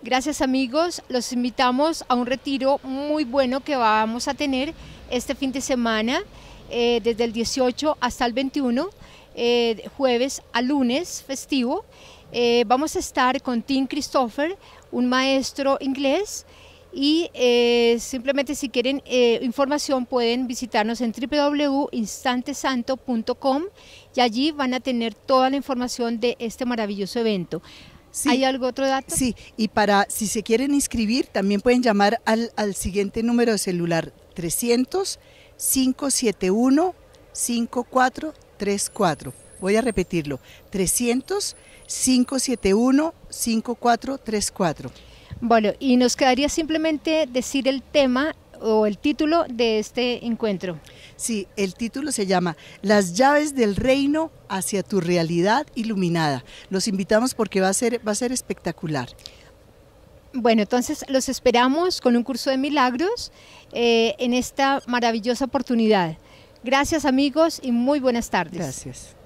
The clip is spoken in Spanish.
Gracias amigos, los invitamos a un retiro muy bueno que vamos a tener este fin de semana, eh, desde el 18 hasta el 21, eh, jueves a lunes festivo. Eh, vamos a estar con Tim Christopher, un maestro inglés, y simplemente si quieren información pueden visitarnos en www.instantesanto.com y allí van a tener toda la información de este maravilloso evento. ¿Hay algo otro dato? Sí, y para si se quieren inscribir, también pueden llamar al, al siguiente número de celular 300 571 5434. Voy a repetirlo, 300 571 5434. Bueno, y nos quedaría simplemente decir el tema o el título de este encuentro. Sí, el título se llama Las llaves del reino hacia tu realidad iluminada. Los invitamos porque va a ser, va a ser espectacular. Bueno, entonces los esperamos con un curso de milagros eh, en esta maravillosa oportunidad. Gracias amigos y muy buenas tardes. Gracias.